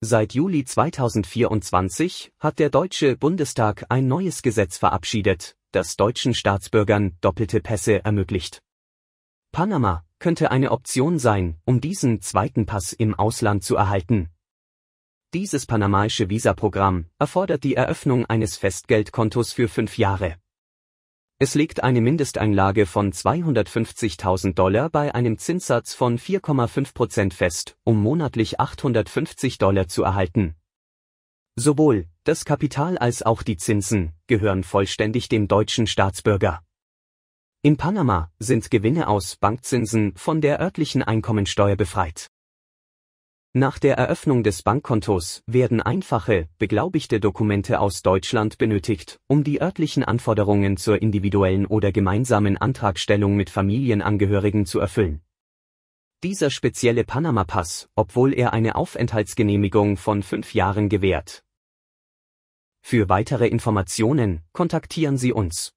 Seit Juli 2024 hat der Deutsche Bundestag ein neues Gesetz verabschiedet, das deutschen Staatsbürgern doppelte Pässe ermöglicht. Panama könnte eine Option sein, um diesen zweiten Pass im Ausland zu erhalten. Dieses panamaische Visaprogramm erfordert die Eröffnung eines Festgeldkontos für fünf Jahre. Es legt eine Mindesteinlage von 250.000 Dollar bei einem Zinssatz von 4,5 Prozent fest, um monatlich 850 Dollar zu erhalten. Sowohl das Kapital als auch die Zinsen gehören vollständig dem deutschen Staatsbürger. In Panama sind Gewinne aus Bankzinsen von der örtlichen Einkommensteuer befreit nach der Eröffnung des Bankkontos werden einfache, beglaubigte Dokumente aus Deutschland benötigt, um die örtlichen Anforderungen zur individuellen oder gemeinsamen Antragstellung mit Familienangehörigen zu erfüllen. Dieser spezielle Panama-Pass, obwohl er eine Aufenthaltsgenehmigung von fünf Jahren gewährt. Für weitere Informationen kontaktieren Sie uns.